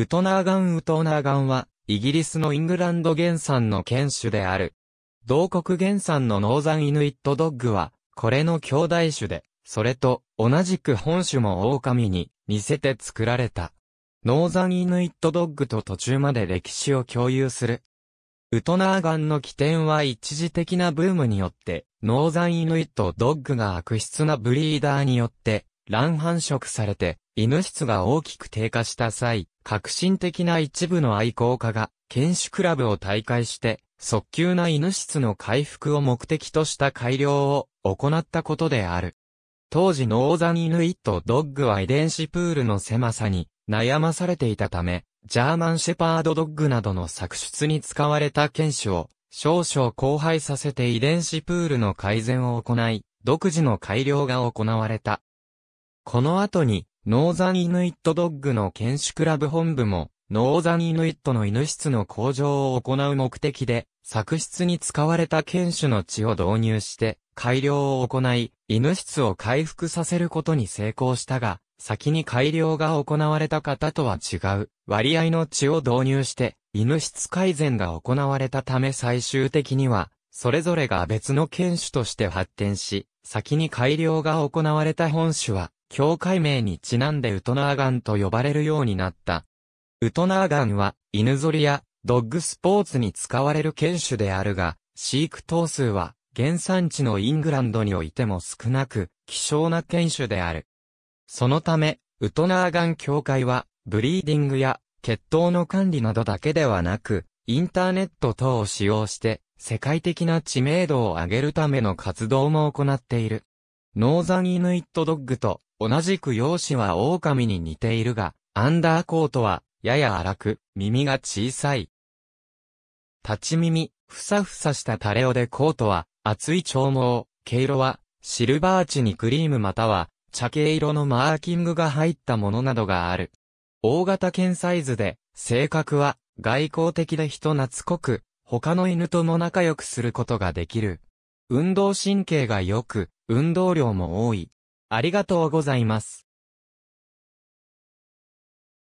ウトナーガンウトナーガンは、イギリスのイングランド原産の犬種である。同国原産のノーザンイヌイットドッグは、これの兄弟種で、それと、同じく本種も狼に、似せて作られた。ノーザンイヌイットドッグと途中まで歴史を共有する。ウトナーガンの起点は一時的なブームによって、ノーザンイヌイットドッグが悪質なブリーダーによって、乱繁殖されて、犬質が大きく低下した際、革新的な一部の愛好家が、犬種クラブを大会して、速急な犬質の回復を目的とした改良を行ったことである。当時ノーザンヌイットドッグは遺伝子プールの狭さに悩まされていたため、ジャーマンシェパードドッグなどの作出に使われた犬種を少々交配させて遺伝子プールの改善を行い、独自の改良が行われた。この後にノーザンイヌイットドッグの犬種クラブ本部も、ノーザンイヌイットの犬質の向上を行う目的で、作出に使われた犬種の血を導入して、改良を行い、犬質を回復させることに成功したが、先に改良が行われた方とは違う、割合の血を導入して、犬質改善が行われたため最終的には、それぞれが別の犬種として発展し、先に改良が行われた本種は、教会名にちなんでウトナーガンと呼ばれるようになった。ウトナーガンは、犬ぞりや、ドッグスポーツに使われる犬種であるが、飼育頭数は、原産地のイングランドにおいても少なく、希少な犬種である。そのため、ウトナーガン協会は、ブリーディングや、血統の管理などだけではなく、インターネット等を使用して、世界的な知名度を上げるための活動も行っている。ノーザンイヌイットドッグと同じく容姿は狼に似ているが、アンダーコートはやや荒く、耳が小さい。立ち耳、ふさふさしたタレオでコートは厚い長毛、毛色はシルバーチにクリームまたは茶系色のマーキングが入ったものなどがある。大型犬サイズで、性格は外交的で人懐っこく、他の犬とも仲良くすることができる。運動神経が良く、運動量も多い。ありがとうございます。